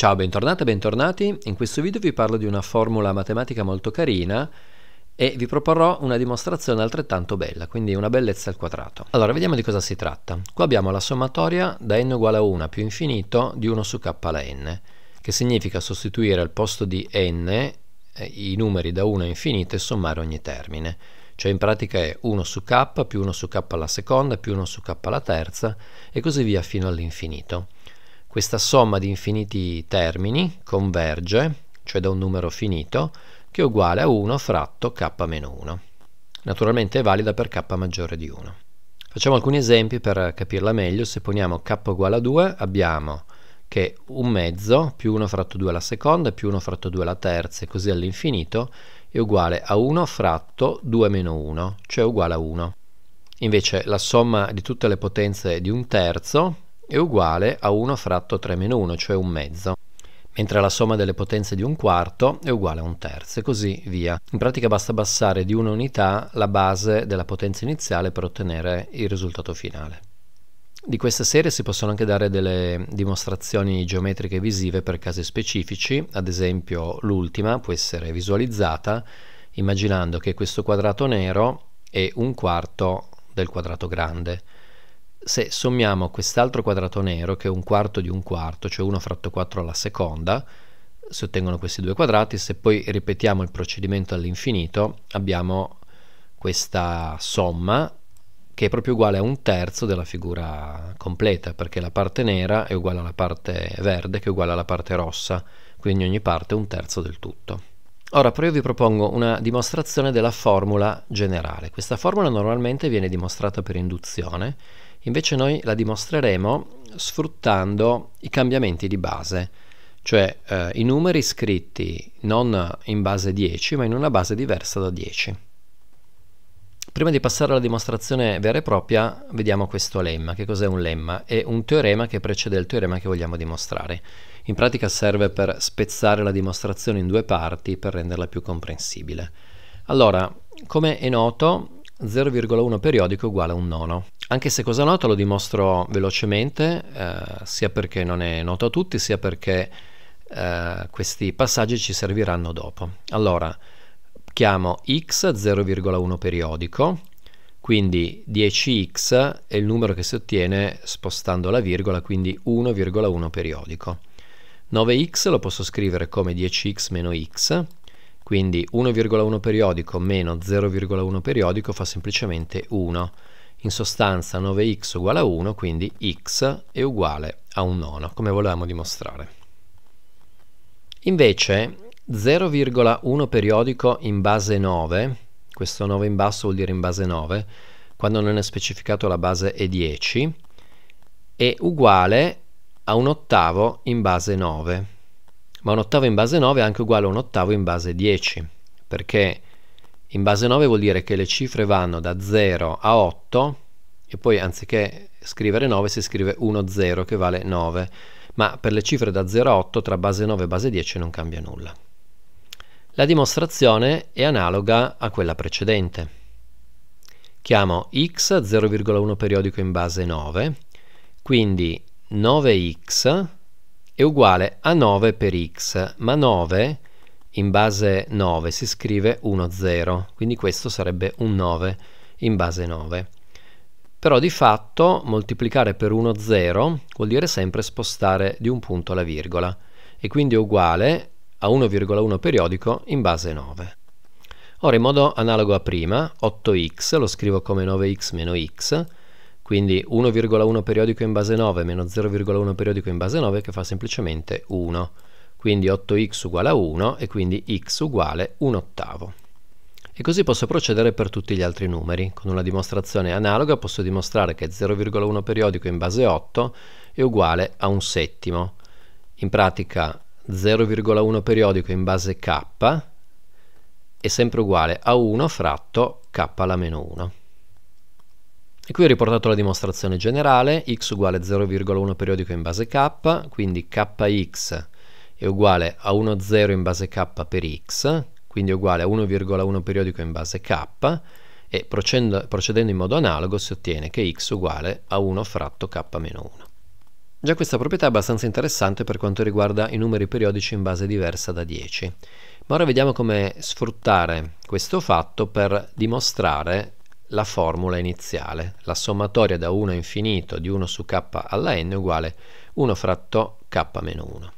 Ciao, bentornate, bentornati. In questo video vi parlo di una formula matematica molto carina e vi proporrò una dimostrazione altrettanto bella, quindi una bellezza al quadrato. Allora, vediamo di cosa si tratta. Qua abbiamo la sommatoria da n uguale a 1 più infinito di 1 su k alla n, che significa sostituire al posto di n eh, i numeri da 1 a infinito e sommare ogni termine. Cioè in pratica è 1 su k più 1 su k alla seconda più 1 su k alla terza e così via fino all'infinito. Questa somma di infiniti termini converge, cioè da un numero finito, che è uguale a 1 fratto k-1. Naturalmente è valida per k maggiore di 1. Facciamo alcuni esempi per capirla meglio. Se poniamo k uguale a 2 abbiamo che 1 mezzo più 1 fratto 2 alla seconda più 1 fratto 2 alla terza e così all'infinito è uguale a 1 fratto 2 meno 1, cioè uguale a 1. Invece la somma di tutte le potenze di un terzo è uguale a 1 fratto 3 meno 1, cioè un mezzo, mentre la somma delle potenze di un quarto è uguale a un terzo, e così via. In pratica basta abbassare di una unità la base della potenza iniziale per ottenere il risultato finale. Di questa serie si possono anche dare delle dimostrazioni geometriche visive per casi specifici, ad esempio l'ultima può essere visualizzata immaginando che questo quadrato nero è un quarto del quadrato grande, se sommiamo quest'altro quadrato nero, che è un quarto di un quarto, cioè 1 fratto 4 alla seconda, si ottengono questi due quadrati, se poi ripetiamo il procedimento all'infinito abbiamo questa somma che è proprio uguale a un terzo della figura completa, perché la parte nera è uguale alla parte verde che è uguale alla parte rossa, quindi ogni parte è un terzo del tutto. Ora però io vi propongo una dimostrazione della formula generale. Questa formula normalmente viene dimostrata per induzione, invece noi la dimostreremo sfruttando i cambiamenti di base, cioè eh, i numeri scritti non in base 10 ma in una base diversa da 10. Prima di passare alla dimostrazione vera e propria, vediamo questo lemma. Che cos'è un lemma? È un teorema che precede il teorema che vogliamo dimostrare. In pratica serve per spezzare la dimostrazione in due parti per renderla più comprensibile. Allora, come è noto, 0,1 periodico uguale a un nono. Anche se cosa nota lo dimostro velocemente, eh, sia perché non è noto a tutti, sia perché eh, questi passaggi ci serviranno dopo. Allora, cerchiamo x 0,1 periodico, quindi 10x è il numero che si ottiene spostando la virgola, quindi 1,1 periodico. 9x lo posso scrivere come 10x meno x, quindi 1,1 periodico meno 0,1 periodico fa semplicemente 1. In sostanza 9x uguale a 1, quindi x è uguale a un nono, come volevamo dimostrare. Invece 0,1 periodico in base 9, questo 9 in basso vuol dire in base 9, quando non è specificato la base è 10, è uguale a un ottavo in base 9. Ma un ottavo in base 9 è anche uguale a un ottavo in base 10, perché in base 9 vuol dire che le cifre vanno da 0 a 8 e poi anziché scrivere 9 si scrive 1, 0 che vale 9, ma per le cifre da 0 a 8 tra base 9 e base 10 non cambia nulla. La dimostrazione è analoga a quella precedente. Chiamo x 0,1 periodico in base 9, quindi 9x è uguale a 9 per x, ma 9 in base 9 si scrive 1, 0, quindi questo sarebbe un 9 in base 9. Però di fatto moltiplicare per 1, 0 vuol dire sempre spostare di un punto la virgola e quindi è uguale a 1,1 periodico in base 9. Ora in modo analogo a prima, 8x lo scrivo come 9x meno x, quindi 1,1 periodico in base 9 meno 0,1 periodico in base 9 che fa semplicemente 1, quindi 8x uguale a 1 e quindi x uguale 1 ottavo. E così posso procedere per tutti gli altri numeri. Con una dimostrazione analoga posso dimostrare che 0,1 periodico in base 8 è uguale a un settimo. In pratica 0,1 periodico in base k è sempre uguale a 1 fratto k alla meno 1. E qui ho riportato la dimostrazione generale, x uguale a 0,1 periodico in base k, quindi kx è uguale a 1,0 in base k per x, quindi è uguale a 1,1 periodico in base k, e procedendo, procedendo in modo analogo si ottiene che x uguale a 1 fratto k meno 1. Già questa proprietà è abbastanza interessante per quanto riguarda i numeri periodici in base diversa da 10. Ma ora vediamo come sfruttare questo fatto per dimostrare la formula iniziale, la sommatoria da 1 a infinito di 1 su k alla n uguale 1 fratto k-1.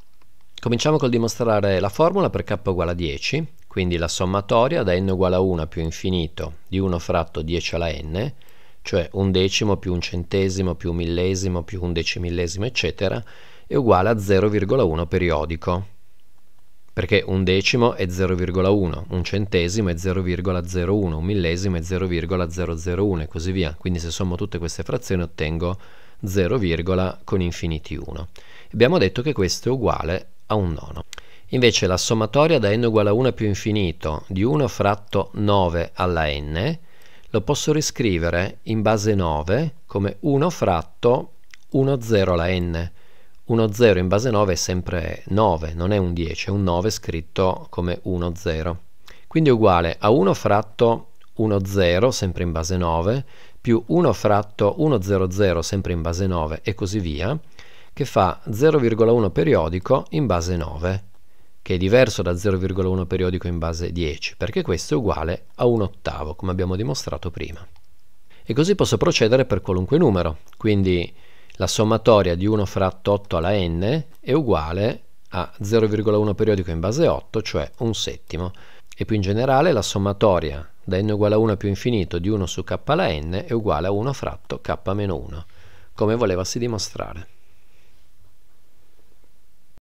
Cominciamo col dimostrare la formula per k uguale a 10, quindi la sommatoria da n uguale a 1 più infinito di 1 fratto 10 alla n cioè un decimo più un centesimo più un millesimo più un decimillesimo eccetera, è uguale a 0,1 periodico, perché un decimo è 0,1, un centesimo è 0,01, un millesimo è 0,001 e così via. Quindi se sommo tutte queste frazioni ottengo 0, con infiniti 1. Abbiamo detto che questo è uguale a un nono. Invece la sommatoria da n uguale a 1 più infinito di 1 fratto 9 alla n lo posso riscrivere in base 9 come 1 fratto 1 0 alla n. 1 0 in base 9 è sempre 9, non è un 10, è un 9 scritto come 1 0. Quindi è uguale a 1 fratto 1 0 sempre in base 9 più 1 fratto 1 0 0 sempre in base 9 e così via che fa 0,1 periodico in base 9 che è diverso da 0,1 periodico in base 10, perché questo è uguale a un ottavo, come abbiamo dimostrato prima. E così posso procedere per qualunque numero, quindi la sommatoria di 1 fratto 8 alla n è uguale a 0,1 periodico in base 8, cioè un settimo, e più in generale la sommatoria da n uguale a 1 più infinito di 1 su k alla n è uguale a 1 fratto k meno 1, come volevasi dimostrare.